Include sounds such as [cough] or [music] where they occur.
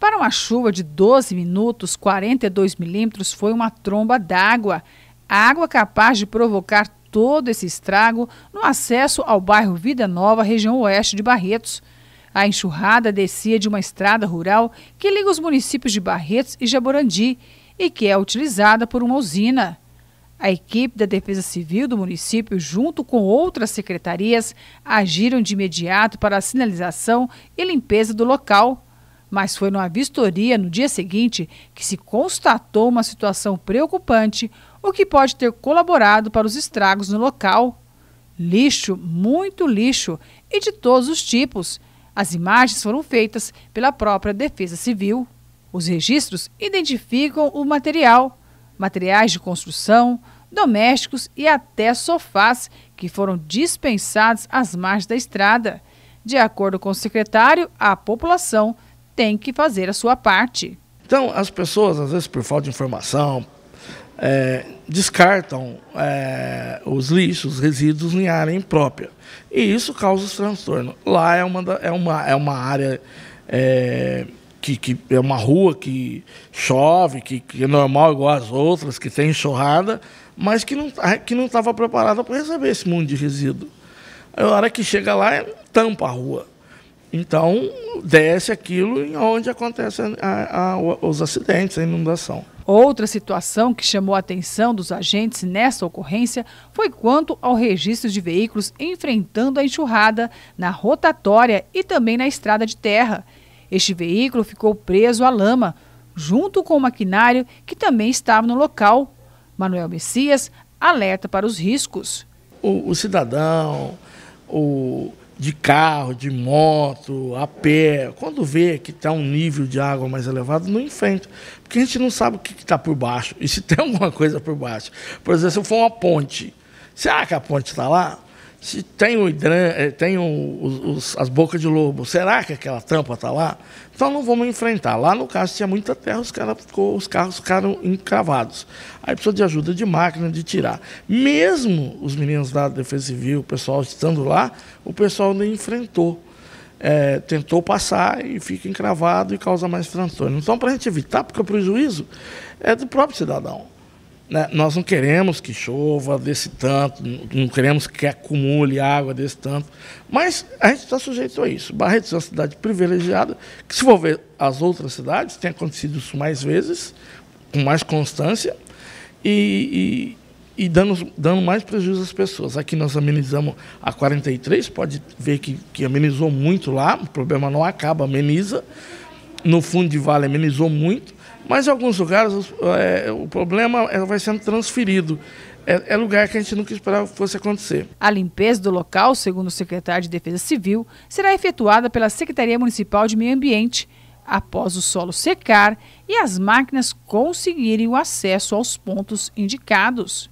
Para uma chuva de 12 minutos, 42 milímetros foi uma tromba d'água. Água capaz de provocar todo esse estrago no acesso ao bairro Vida Nova, região oeste de Barretos. A enxurrada descia de uma estrada rural que liga os municípios de Barretos e Jaborandi e que é utilizada por uma usina. A equipe da Defesa Civil do município, junto com outras secretarias, agiram de imediato para a sinalização e limpeza do local mas foi numa vistoria no dia seguinte que se constatou uma situação preocupante, o que pode ter colaborado para os estragos no local. Lixo, muito lixo e de todos os tipos. As imagens foram feitas pela própria Defesa Civil. Os registros identificam o material, materiais de construção, domésticos e até sofás que foram dispensados às margens da estrada. De acordo com o secretário, a população tem que fazer a sua parte. Então, as pessoas, às vezes, por falta de informação, é, descartam é, os lixos, os resíduos em área imprópria. E isso causa os transtornos. Lá é uma, é uma, é uma área. É, que, que, é uma rua que chove, que, que, é normal igual as outras, que tem enxurrada, mas que não tá, que não estava preparada para receber esse mundo de resíduo. A hora que chega lá, tampa a rua. Então, desce aquilo em onde acontecem os acidentes, a inundação. Outra situação que chamou a atenção dos agentes nessa ocorrência foi quanto ao registro de veículos enfrentando a enxurrada na rotatória e também na estrada de terra. Este veículo ficou preso à lama, junto com o maquinário que também estava no local. Manuel Messias alerta para os riscos. o, o cidadão, o de carro, de moto, a pé, quando vê que está um nível de água mais elevado, não enfrenta. Porque a gente não sabe o que está por baixo e se [laughs] tem alguma coisa por baixo. Por exemplo, se for uma ponte, será que a ponte está lá? Se tem, o hidran, eh, tem o, os, as bocas de lobo, será que aquela tampa está lá? Então não vamos enfrentar. Lá no caso tinha muita terra, os, cara ficou, os carros ficaram encravados. Aí precisou de ajuda de máquina de tirar. Mesmo os meninos da Defesa Civil, o pessoal estando lá, o pessoal nem enfrentou. É, tentou passar e fica encravado e causa mais transtorno. Então, para a gente evitar, porque o prejuízo é do próprio cidadão né, nós não queremos que chova desse tanto, não queremos que acumule água desse tanto, mas a gente está sujeito a isso. Barretos é uma cidade privilegiada, que se for ver as outras cidades, tem acontecido isso mais vezes, com mais constância, e, e, e dando, dando mais prejuízo às pessoas. Aqui nós amenizamos a 43, pode ver que, que amenizou muito lá, o problema não acaba, ameniza. No fundo de vale amenizou muito, mas em alguns lugares é, o problema é, vai sendo transferido. É, é lugar que a gente nunca esperava que fosse acontecer. A limpeza do local, segundo o secretário de Defesa Civil, será efetuada pela Secretaria Municipal de Meio Ambiente após o solo secar e as máquinas conseguirem o acesso aos pontos indicados.